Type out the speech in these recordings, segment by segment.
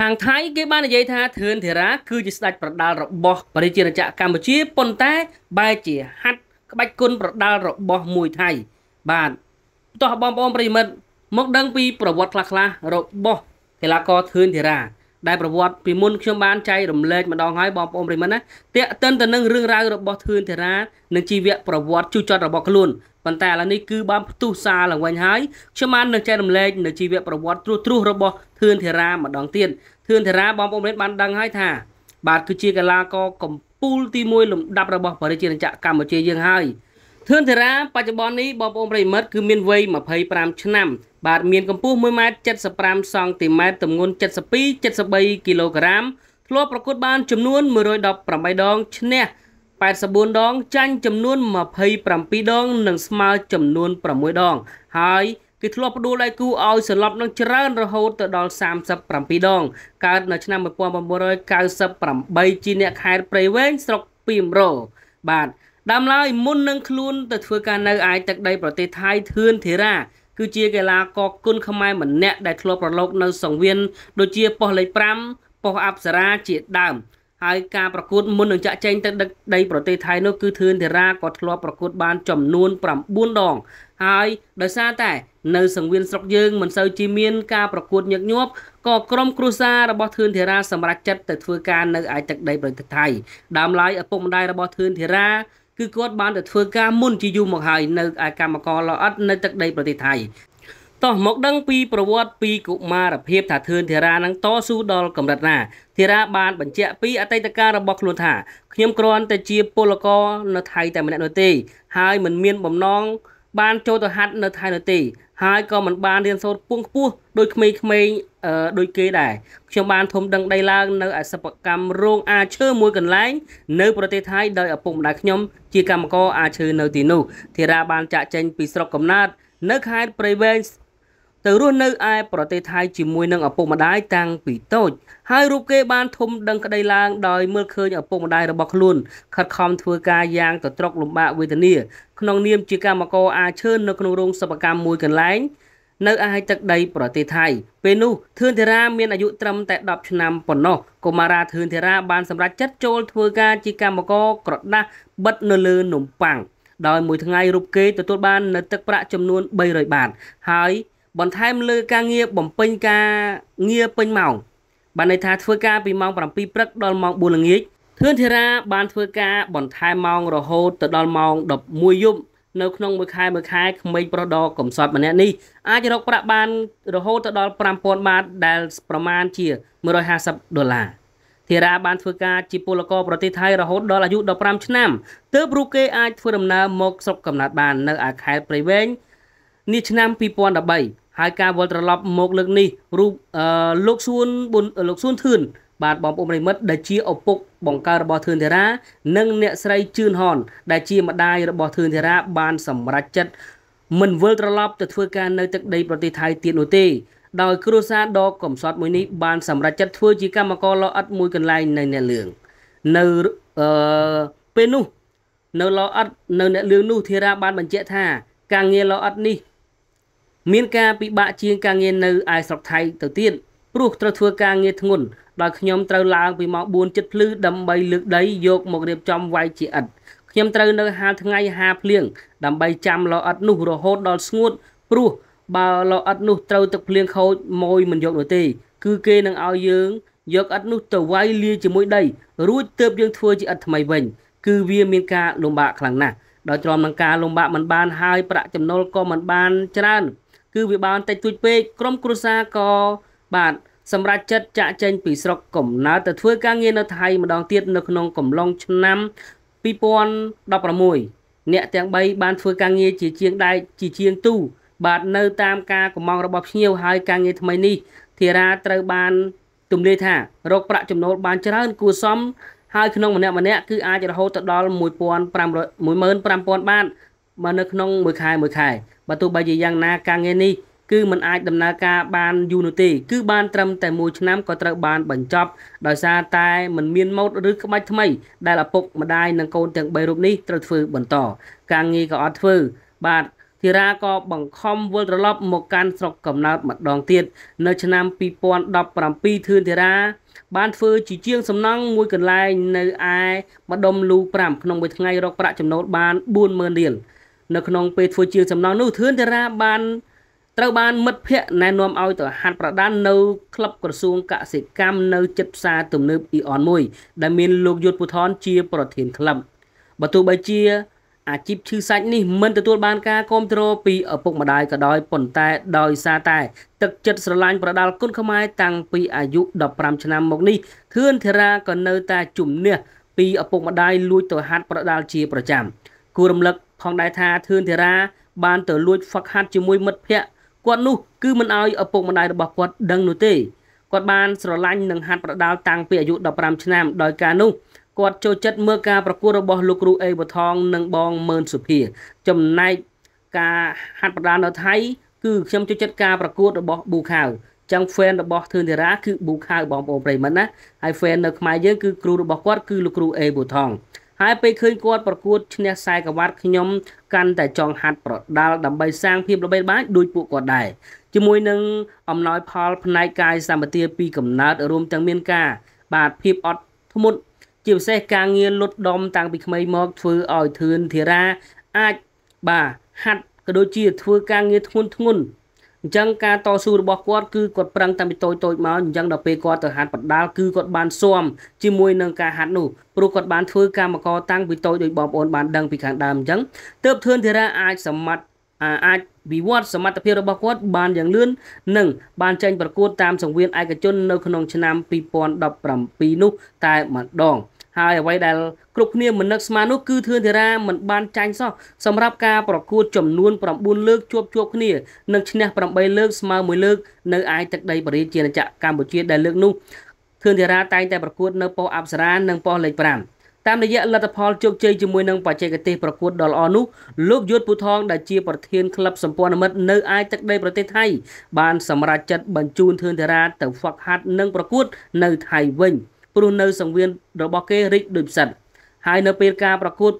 ខាងថៃគេបាននិយាយថាធឿនធារាគឺជាស្ដេចប្រដាល់របស់ប្រជាជាតិចក្រកម្ពុជាប៉ុន្តែបែរជាហាត់ក្បាច់គុណប្រដាល់របស់មួយថៃបាទតោះបងប្អូនប្រិមិត្តមកដឹងពីប្រវត្តិខ្លះៗរបស់កីឡាករធឿនធារាដែលប្រវត្តិពីមុនខ្ញុំបានចែករំលែកម្ដងហើយបងប្អូនប្រិមិត្តណាតេតិនទៅនឹងរឿងរ៉ាវរបស់ធឿនធារានិងជីវៈប្រវត្តិជួចចត់របស់ខ្លួនប៉ុន្តែឥឡូវនេះគឺបានផ្ទុះសារឡើងវិញហើយខ្ញុំបាននឹងចែករំលែកនៅជីវៈប្រវត្តិត្រួសត្រាសរបស់ធឿនធារាម្ដងទៀតធឿនធារាបងប្អូនប្រិមិត្តបានដឹងហើយថាបាទគឺជាកីឡាករកំពូលទី1លំដាប់របស់ប្រជាជាតិកម្ពុជាយើងហើយធឿនធារាបច្ចុប្បន្ននេះបងប្អូនប្រិមិត្តគឺមានវ័យ25ឆ្នាំបាទមានកម្ពស់1ម៉ែត្រ75សង់ទីម៉ែត្រទម្ងន់72 73គីឡូក្រាមធ្លាប់ប្រកួតបាន ចំនួន118ដងឈ្នះ84ដងចាញ់ចំនួន27ដង និងស្មើចំនួន6ដងហើយគឺធ្លាប់ផ្ដួលដៃគូឲ្យសន្លប់នឹងច្រើនរហូតទៅដល់37ដង កើតនៅឆ្នាំ1998ជាអ្នកខេត្តព្រៃវែងស្រុកពីមរ បាទដើមឡើយ មុននឹងខ្លួនទៅធ្វើការនៅឯទឹកដី ប្រទេសថៃធឿនធីរ៉ាគឺជាកីឡាករគុណខ្មែរម្នាក់ដែលធ្លាប់ប្រឡូកនៅសង្វៀនដូចជាប៉ុស្តិ៍លេខ5ប៉ុស្តិ៍អប្សរាជាដើមហើយការប្រកួតមុននឹងចាក់ចែងទៅដឹកដីប្រទេសថៃនោះគឺធឿនធារាក៏ធ្លាប់ប្រកួត បានចំនួន9ដង ហើយដោយសារតែ នៅសង្វៀនស្រុកយើងមិនសូវជាមានការប្រកួតញឹកញាប់ក៏ក្រុម គ្រួសាររបស់ធឿនធារាសម្រេចចិត្តទៅធ្វើការនៅឯទឹកដីប្រទេសថៃដើមឡើយឪពុកម្ដាយរបស់ធឿនធារាគឺគាត់បានទៅធ្វើការមុនជាយូរមកហើយនៅឯកម្មករលអិតនៅទឹកដីប្រទេសថៃតោះមកដឹងពីប្រវត្តិពីកុមារភាពថាធឿនធារានឹងតស៊ូដល់កម្រិតណាធារាបាន បញ្ជាក់ពី អតីតកាលរបស់ខ្លួនថាខ្ញុំគ្រាន់តែជា ពលករនៅថៃ តែម្នាក់នោះទេ ហើយមិនមានបំណងបានចូលទៅហាត់នៅថៃនោះទេហើយក៏មិនបានរៀនសូត្រពងខ្ពស់ដោយក្មេងៗដូចគេដែរខ្ញុំបាន ធំដឹងដីឡើង នៅ អាសិបកម្មរោងអាឈើមួយកន្លែងនៅប្រទេសថៃដោយឪពុកម្ដាយខ្ញុំ ជាកម្មករអាឈើនៅទីនោះធីរាបានចាក់ចែងពីស្រុកកំណើតនៅខេត្តព្រៃវែងទៅរស់នៅឯប្រទេសថៃជាមួយនឹងឪពុកម្ដាយតាំងពីតូច ហើយរូបគេបានធំដឹងក្តីឡើងដោយមើលឃើញឪពុកម្ដាយរបស់ខ្លួនខិតខំធ្វើការយ៉ាងទត្រកលំបាកវេទនាក្នុងនាមជាកម្មករអាឈើនៅក្នុងរោងសិប្បកម្មមួយកន្លែងនៅឯទឹកដី ប្រទេសថៃពេលនោះធឿនធីរាមានអាយុត្រឹមតែ10ឆ្នាំប៉ុណ្ណោះកុមារាធឿនធីរាបានសម្រេចចិត្តចូលធ្វើការជាកម្មករក្រដាស់បិទនៅលើនំប៉័ងដោយមួយថ្ងៃរូបគេទទួលបាននៅទឹកប្រាក់ចំនួន300បាតហើយបន្ថែមលើការងារបំពេញការងារពេញម៉ោងបានន័យថាធ្វើការពីម៉ោង7ព្រឹកដល់ម៉ោង4ល្ងាចធឿនធារា បានធ្វើការបន្ថែមម៉ោងរហូតទៅដល់ម៉ោង11យប់នៅក្នុងមួយខែមួយខែក្មេងប្រុសដ៏កំសត់ម្នាក់នេះអាចរកប្រាក់បានរហូតទៅដល់5000បាតដែលប្រមាណជា150ដុល្លារធារាបានធ្វើការជាពលករប្រទេសថៃរហូតដល់អាយុ15ឆ្នាំទើបពួកគេអាចធ្វើដំណើរមកស្រុកកំណើតបាន នៅខេត្តព្រៃវែងនេះឆ្នាំ2013ហើយការវិលត្រឡប់មកលើកនេះរូបលោកសួនលោកសួនធឿនបាទបងប្អូនប្រិមិត្តដែលជាឪពុកបង្កើតរបស់ធឿនធារា និងអ្នកស្រីជឿនហន ដែលជាម្ដាយរបស់ធឿនធារាបាន សម្រេចចិត្តមិនវិលត្រឡប់ទៅធ្វើការនៅទឹកដីប្រទេសថៃទៀតនោះទេ ដោយ គ្រួសារដ៏កំសត់មួយនេះបានសម្រេចចិត្តធ្វើជាកម្មករលោអិតមួយកន្លែងនៅអ្នកលឿងនៅអឺពេលនោះនៅលោអិតនៅអ្នកលឿងនោះធារាបានបញ្ជាក់ថាការងារលោអិតនេះមានការពិបាកជាងការងារនៅឯស្រុកថៃទៅទៀតព្រោះត្រូវធ្វើការងារធ្ងន់ដោយខ្ញុំត្រូវឡើងពីម៉ោង4ចិត្តភ្លឺដើម្បីលើកដីយកមករៀបចំវាយជាឥដ្ឋខ្ញុំត្រូវនៅហាលថ្ងៃហាភ្លៀងដើម្បីចាំលអិតនោះរហូតដល់ស្ងួតព្រោះបើលអិតនោះត្រូវទឹកភ្លៀងខូចម៉ួយមិនយកនោះទេ គឺគេនឹងឲ្យយើងយកឥដ្ឋនោះទៅវាយលាយជាមួយដីរួចទើបយើងធ្វើជាឥដ្ឋថ្មីវិញគឺវាមានការលំបាកខ្លាំងណាស់ដោយទ្រាំនឹងការលំបាកមិនបានហើយប្រាក់ចំណូលក៏មិនបានច្រើនគឺវាបានតិចតួចពេកក្រុមគ្រួសារក៏បាទសម្រាប់ចិត្តចាក់ចែងពីស្រុកកំណើតទៅធ្វើការងារនៅថៃម្ដងទៀតនៅក្នុងកំឡុង ឆ្នាំ2016អ្នក ទាំង3បានធ្វើការងារជាជាងដែកជាជាងទូបាទនៅតាមការកំងរបស់ភ្ញៀវហើយការងារថ្មីនេះធារាត្រូវ បានទម្លាយថារកប្រាក់ចំណូលបានច្រើនគួរសម ហើយក្នុងម្នាក់ម្នាក់គឺអាចរហូតទៅដល់1500 15000បាតមកនៅក្នុងមួយខែមួយខែបើទោះបីជាយ៉ាងណាការងារនេះគឺมันអាចដំណើរការបានយូរនោះទេគឺ បានត្រឹមតែមួយឆ្នាំក៏ត្រូវបានបញ្ចប់ដោយសារតែมันមានម៉ូតឬក្បាច់ថ្មី ដែលឪពុកម្ដាយនិងកូនទាំង3រូបនេះត្រូវធ្វើបន្តការងារក៏អត់ធ្វើបាទធីរាក៏បង្ខំវិលត្រឡប់មកកាន់ស្រុកកំណើតម្ដងទៀតនៅ ឆ្នាំ2017ធឿនធីរា បានធ្វើជាជាងសំណង់មួយកន្លែងនៅឯម្ដុំលូ5ក្នុងមួយថ្ងៃរកប្រាក់ចំណូលបាន40000រៀលនៅក្នុងពេលធ្វើជាសំណងនោះធឿនតារាបានត្រូវបានមិត្តភ័ក្តិណែនាំឲ្យទៅហាត់ប្រដាល់នៅក្លឹបក្រសួងកសិកម្មនៅជិតផ្សារទំនើបអ៊ីអនមួយ ដែលមានលោកយុទ្ធពុថនជាប្រធានក្លឹបបើទោះបីជា អាជីពឈឺសាច់នេះមិនទទួលបានការគ្រប់គ្រងពីឪពុកម្ដាយក៏ដោយប៉ុន្តែដោយសារតែទឹកចិត្តស្រឡាញ់ប្រដាល់គុណខ្មែរតាំងពីអាយុ15ឆ្នាំមកនេះធឿនធារាក៏នៅតែជំនះពីឪពុកម្ដាយលួចទៅហាត់ប្រដាល់ជាប្រចាំគួររំលឹកផងដែរថាធឿនធារាបានទៅលួចហ្វឹកហាត់ជាមួយមិត្តភ័ក្តិគាត់នោះគឺមិនអោយឪពុកម្ដាយរបស់គាត់ដឹងនោះទេគាត់បានស្រឡាញ់និងហាត់ប្រដាល់តាំងពីអាយុ15ឆ្នាំដោយការនោះគាត់ចូលចិត្តមើលការប្រកួតរបស់លោកគ្រូអេវថងនិងបងមើនសុភា ចំណែកការហាត់ប្រដាល់នៅថៃគឺខ្ញុំចូលចិត្តការប្រកួតរបស់ប៊ូខាវចឹង fan របស់ធឿនធារាគឺប៊ូខាវបងប្អូនប្រិយមិត្តណាហើយ fan នៅខ្មែរយើងគឺគ្រូរបស់គាត់គឺលោកគ្រូអេវថងហើយពេលឃើញគាត់ប្រកួតឈ្នះខ្សែក្រវ៉ាត់ខ្ញុំកាន់តែចង់ហាត់ប្រដាល់ដើម្បីសាងភាពល្បីល្បាញដូចពួកគាត់ដែរជាមួយនឹងអំណោយផល ផ្នែកកាយសម្បទាពីកំណើតរួមទាំងមានការបាទភាពអត់ធ្មត់ជាពិសេសការងារលុតដុំតាំងពីក្មេងមកធ្វើឲ្យធឿនធារាអាចបាទហាត់ក៏ដូចជា ធ្វើការងារធ្ងន់ធ្ងន់អញ្ចឹងការតស៊ូរបស់គាត់គឺគាត់ប្រឹងតាំងពីតូចតូចមកអញ្ចឹងដល់ពេលគាត់ទៅហាត់បដាល់គឺគាត់បានស៊ាំជាមួយនឹងការហាត់នោះព្រោះគាត់បានធ្វើកម្មករតាំងពីតូចដោយបងប្អូនបានដឹងពីខាងដើមអញ្ចឹងទើបធឿនធារាអាចសមត្ថអាចវិវត្តសមត្ថភាពរបស់គាត់បានយ៉ាងលឿននិងបានចេញប្រកួតតាមសង្វៀនឯកជននៅក្នុង ឆ្នាំ2017នោះ តែម្ដង។ហើយអ្វីដែលគ្រប់គ្នាមិននឹកស្មាននោះគឺធឿនធារាមិនបានចាញ់សោះសម្រាប់ការប្រកួតចំនួន9លើកជួបជួបគ្នានិងឈ្នះ8លើកស្មើ1លើកនៅឯទឹកដីបរិជាណាចក្រកម្ពុជាដែលលើកនោះធឿនធារាតែងតែប្រកួតនៅប៉ុស្តិ៍អប្សរានិងប៉ុស្តិ៍លេខ5តាមរយៈលទ្ធផលជោគជ័យជាមួយនឹងបច្ចេកទេសប្រកួតដ៏ល្អនោះលោកយុទ្ធពូថងដែលជាប្រធានក្លឹបសម្ព័ន្ធមិត្តនៅឯទឹកដីប្រទេសថៃបានសម្រេចចិត្តបញ្ជូនធឿនធារាទៅហ្វឹកហាត់និងប្រកួតនៅថៃវិញ។ព្រោះនៅសង្វៀនរបស់គេរីកដូចផ្សិតហើយនៅពេលការប្រកួត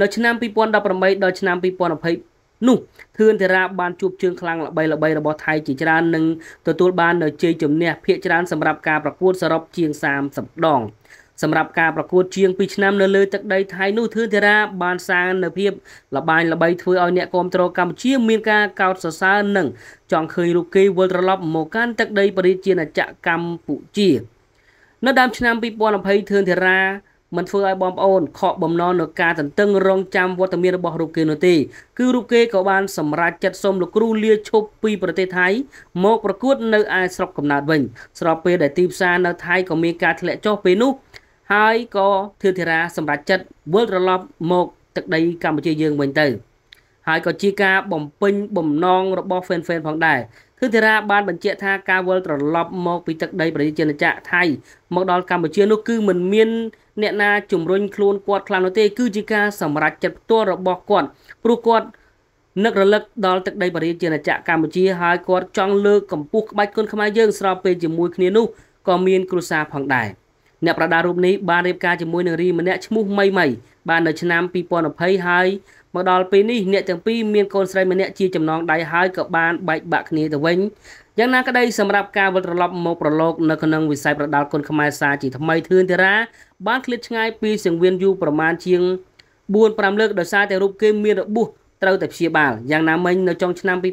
នៅឆ្នាំ2018ដល់ឆ្នាំ2020នោះធឿនធារាបានជួបជើងខ្លាំងល្បីល្បីរបស់ថៃជាច្រើននិងទទួលបាននៅជ័យជំនះភាគច្រើនសម្រាប់ការប្រកួតសរុបជាង30ដងសម្រាប់ការប្រកួតជាង2ឆ្នាំនៅលើទឹកដីថៃនោះធឿនធារាបានសាងនៅភាពលបាញល្បីធ្វើឲ្យអ្នកគ្រប់គ្រងកម្ពុជាមានការកោតសរសើរនិងចង់ឃើញរូបគេវិលត្រឡប់មកកាន់ទឹកដីប្រជាណាចក្រកម្ពុជា។នៅដើមឆ្នាំ2020ធឿនធារាមិនធ្វើឲ្យបងប្អូនខកបំណងនៅការទន្ទឹងរង់ចាំវត្តមានរបស់រូបគេនោះទេគឺរូបគេក៏បានសម្រេចចិត្តសូមលោកគ្រូលាឈប់ពីប្រទេសថៃមកប្រកួតនៅឯស្រុកកំណើតវិញស្របពេលដែលទីផ្សារនៅថៃក៏មានការធ្លាក់ចុះពេលនោះហើយក៏ធឿនធារាសម្រេចចិត្តវិលត្រឡប់មកទឹកដីកម្ពុជាយើងវិញទៅហើយក៏ជាការបំពេញបំណងរបស់ fan fan ផងដែរគឺធារាបានបញ្ជាក់ថាការវិលត្រឡប់មកពីទឹកដីប្រជាជាតិថៃមកដល់កម្ពុជានោះគឺមិនមានអ្នកណាជំរុញខ្លួនគាត់ខ្លាំងនោះទេគឺជាការសម្រេចចិត្តផ្ទាល់របស់គាត់ព្រោះគាត់នឹករលឹកដល់ទឹកដីប្រជាជាតិកម្ពុជាហើយគាត់ចង់លើកកម្ពស់ក្បាច់គុណខ្មែរយើងស្របពេលជាមួយគ្នានោះក៏មានគ្រួសារផងដែរ។អ្នកប្រដារូបនេះបានរៀបការជាមួយនឹងរីម្នាក់ឈ្មោះមីមីបាននៅឆ្នាំ2020ហើយមកដល់ពេលនេះអ្នកទាំងពីរមានកូនស្រីម្នាក់ជាចំណងដៃហើយក៏បានបែកបាក់គ្នាទៅវិញយ៉ាងណាក្តីសម្រាប់ការវិលត្រឡប់មកប្រឡូកនៅក្នុងវិស័យប្រដាល់គុនខ្មែរសាជាថ្មីធឿនធារាបានឃ្លាតឆ្ងាយពីសង្វៀនយូរប្រមាណជាង4-5លើកដោយសារតែរូបគេមានរបួសត្រូវតែព្យាបាលយ៉ាងណាមិញនៅចុងឆ្នាំ2023នេះ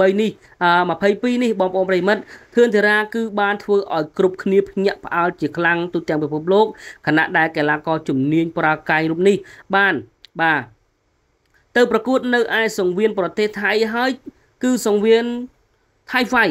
22នេះបងប្អូនប្រិមិត្តធឿនធារាគឺបានធ្វើឲ្យគ្រប់គ្នាភ្ញាក់ផ្អើលជាខ្លាំងទូទាំងពិភពលោកខណៈដែលកីឡាករជំនាញប្រើកាយរូបនេះបានបាទទៅប្រកួតនៅឯសង្វៀនប្រទេសថៃហើយ គឺសង្វៀនថៃហ្វៃ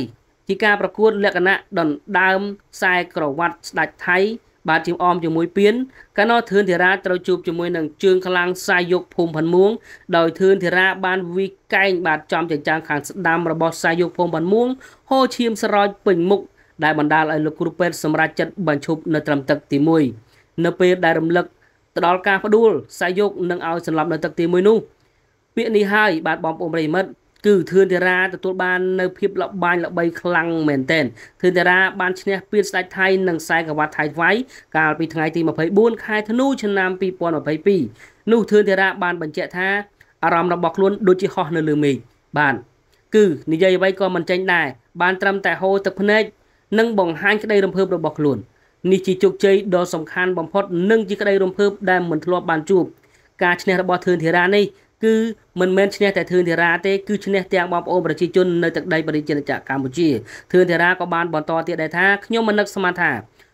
ជាការប្រកួតលក្ខណៈដណ្ដើមខ្សែក្រវ៉ាត់ស្ដេចថៃបាទជាអមជាមួយពៀនកាលនោះធឿនធីរាត្រូវជួបជាមួយនឹងជើងខ្លាំងសាយយុគភូមិផាន់មួងដោយធឿនធីរាបានវិកែងបាទចំចិញ្ចាំងខាងស្ដាំរបស់សាយយុគភូមិផាន់មួងហូរឈាមស្រោចពេញមុខដែលបណ្ដាលឲ្យលោកគ្រូពេទ្យសម្រេចចិត្តបញ្ឈប់នៅត្រឹមទឹកទី1នៅពេលដែលរំលឹកទៅដល់ការផ្ដួលសាយយុគនឹងឲ្យសន្លប់នៅទឹកទី1នោះពាក្យនេះហើយបាទបងប្អូនប្រិយមិត្តគឺធឿនធារាទទួលបាននៅភាពលបាញល្បីខ្លាំងមែនទែនធឿនធារា បានឈ្នះពានស្ដេចថៃនិងខ្សែក្រវ៉ាត់ថៃវ៉ៃកាលពីថ្ងៃទី24ខែធ្នូឆ្នាំ2022នោះធឿនធារាបានបញ្ជាក់ថាអារម្មណ៍របស់ខ្លួន ដូចជាហោះនៅលើមេឃបាទគឺនិយាយអ្វីក៏មិនចេញដែរបានត្រឹមតែហូរទឹកភ្នែកនិងបង្ហាញក្តីរំភើបរបស់ខ្លួននេះជាជោគជ័យដ៏សំខាន់បំផុតនិងជាក្តីរំភើបដែលមិនធ្លាប់បានជួបការឈ្នះរបស់ធឿនធារានេះគឺមិនមែនឈ្នះតែធឿនធារាទេគឺឈ្នះទាំងបងប្អូនប្រជាជននៅទឹកដីប្រជាជាតិកម្ពុជាធឿនធារាក៏បានបន្តទៀតដែរថាខ្ញុំមិននឹកស្មានថា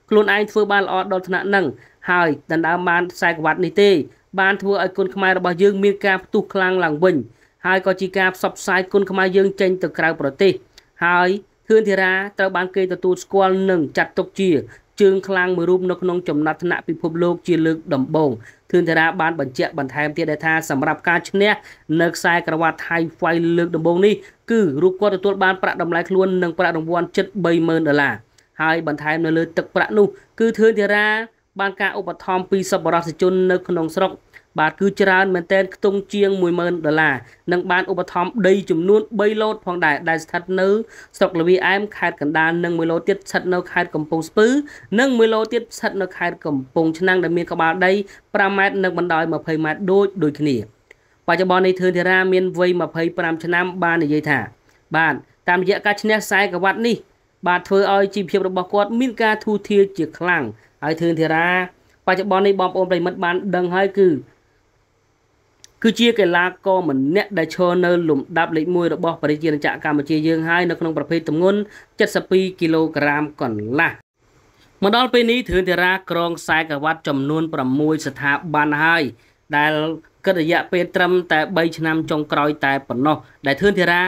ខ្លួនឯងធ្វើបានល្អដល់ថ្នាក់នឹងហើយដណ្ដើមបានខ្សែក្បាត់នេះទេបានធ្វើឲ្យគុណខ្មែររបស់យើង មានការផ្ទុះខ្លាំងឡើងវិញហើយក៏ជាការផ្សព្វផ្សាយគុណខ្មែរយើងចេញទៅក្រៅប្រទេសហើយធឿនធារាត្រូវបានគេទទួលស្គាល់និងចាត់ទុកជាជើងខ្លាំងមួយរូបនៅក្នុងចំណាត់ថ្នាក់ពិភពលោកជាលើកដំបូងធឿនតារាបានបញ្ជាក់បន្ថែមទៀតថាសម្រាប់ការឈ្នះនៅខ្សែក្រវ៉ាត់ Thai Fight លើកដំបូងនេះគឺរូបគាត់ទទួលបានប្រាក់តម្លៃខ្លួននិងប្រាក់រង្វាន់ជិត30000ដុល្លារហើយបន្ថែមនៅលើទឹកប្រាក់នោះគឺធឿនតារា បានការឧបត្ថម្ភពីសប្បុរសជននៅក្នុងស្រុកបាទគឺច្រើនមែនទែនខ្ទង់ជាង10000ដុល្លារនិង បានឧបត្ថម្ភដីចំនួន3លោតផងដែរដែលស្ថិតនៅស្រុកលវីអែមខេត្តកណ្ដាលនិង1លោតទៀតស្ថិតនៅខេត្តកំពង់ស្ពឺនិង1លោតទៀតស្ថិតនៅខេត្តកំពង់ឆ្នាំងដែលមានក្បាលដី5ម៉ែត្រនិងបណ្ដោយ20ម៉ែត្រដូចដូចគ្នាបច្ចុប្បន្ននេះធឿនធារាមានវ័យ25ឆ្នាំបាននិយាយថាបាទតាមរយៈការឈ្នះខ្សែក្រវ៉ាត់នេះបាទធ្វើឲ្យជីវភាពរបស់គាត់មានការធូរធារជា ខ្លាំងហើយធឿនធារាបច្ចុប្បន្ននេះបងប្អូនប្រិមិត្តបាន ដឹងហើយគឺគឺជាកីឡាករម្នាក់ដែលឈរនៅលំដាប់លេខ1របស់ប្រជាជាតិកម្ពុជាយើងហើយនៅក្នុងប្រភេទទម្ងន់72គីឡូក្រាមកន្លះមកដល់ពេលនេះធឿនធារាក្រងខ្សែក្រវ៉ាត់ចំនួន6ស្ថាប័នហើយដែលគិតរយៈពេលត្រឹមតែ3ឆ្នាំចុងក្រោយតែប៉ុណ្ណោះ ដែលធឿនធារា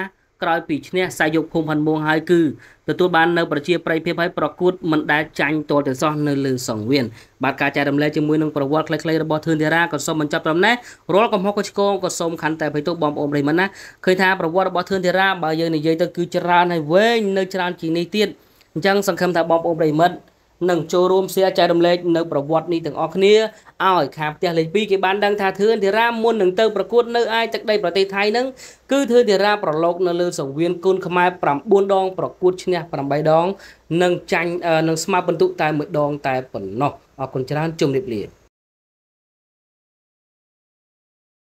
ក្រោយពីឈ្នះសាយុគភូមិផាន់មួងហើយគឺទទួលបាននៅប្រជាប្រិយភាពហើយប្រកួតមិនដែលចាញ់តលទៅសោះនៅលើសង្វៀនបាទការចែករំលែកជាមួយនឹងប្រវត្តិខ្លីៗរបស់ធឿនធារាក៏សូមបញ្ចប់ត្រឹមនេះរាល់កំហុសក៏ឆ្គងក៏សូមខន្តែភ័យទោសបងប្អូនប្រិយមិត្តណាឃើញថាប្រវត្តិរបស់ធឿនធារាបើយើងនិយាយទៅគឺច្រើនហើយវែងនៅច្រើនជាងនេះទៀតអញ្ចឹងសង្ឃឹមថាបងប្អូនប្រិយមិត្តនិងចូលរួម share ចែករំលែកនៅប្រវត្តិនេះទាំងអស់គ្នាឲ្យខាងផ្ទះលេខ2គេបានដឹងថាធឿនធីរាមុននឹងទៅប្រកួត នៅឯទឹកដីប្រទេសថៃនឹងគឺធឿនធីរាប្រឡូកនៅលើសង្វៀនគុនខ្មែរ9ដងប្រកួតឈ្នះ8ដង និងចាញ់នឹងស្មើពិន្ទុតែ1ដងតែប៉ុណ្ណោះអរគុណច្រើនជម្រាបលា